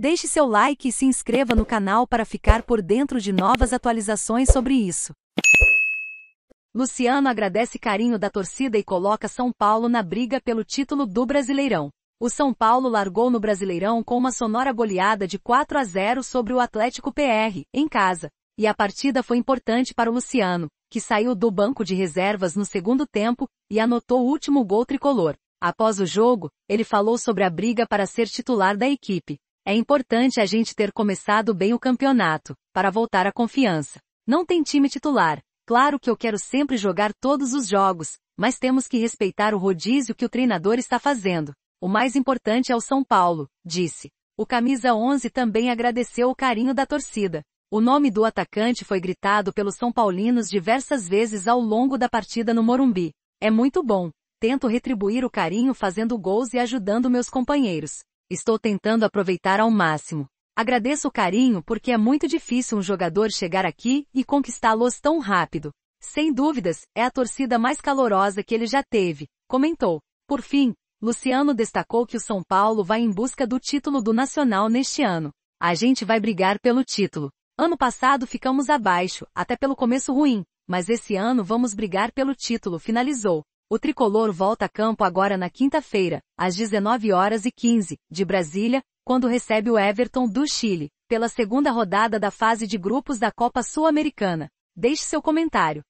Deixe seu like e se inscreva no canal para ficar por dentro de novas atualizações sobre isso. Luciano agradece carinho da torcida e coloca São Paulo na briga pelo título do Brasileirão. O São Paulo largou no Brasileirão com uma sonora goleada de 4 a 0 sobre o Atlético PR, em casa. E a partida foi importante para o Luciano, que saiu do banco de reservas no segundo tempo e anotou o último gol tricolor. Após o jogo, ele falou sobre a briga para ser titular da equipe. É importante a gente ter começado bem o campeonato, para voltar a confiança. Não tem time titular. Claro que eu quero sempre jogar todos os jogos, mas temos que respeitar o rodízio que o treinador está fazendo. O mais importante é o São Paulo, disse. O camisa 11 também agradeceu o carinho da torcida. O nome do atacante foi gritado pelos são paulinos diversas vezes ao longo da partida no Morumbi. É muito bom. Tento retribuir o carinho fazendo gols e ajudando meus companheiros. Estou tentando aproveitar ao máximo. Agradeço o carinho porque é muito difícil um jogador chegar aqui e conquistá-los tão rápido. Sem dúvidas, é a torcida mais calorosa que ele já teve, comentou. Por fim, Luciano destacou que o São Paulo vai em busca do título do Nacional neste ano. A gente vai brigar pelo título. Ano passado ficamos abaixo, até pelo começo ruim, mas esse ano vamos brigar pelo título, finalizou. O tricolor volta a campo agora na quinta-feira, às 19 horas e 15, de Brasília, quando recebe o Everton do Chile, pela segunda rodada da fase de grupos da Copa Sul-Americana. Deixe seu comentário.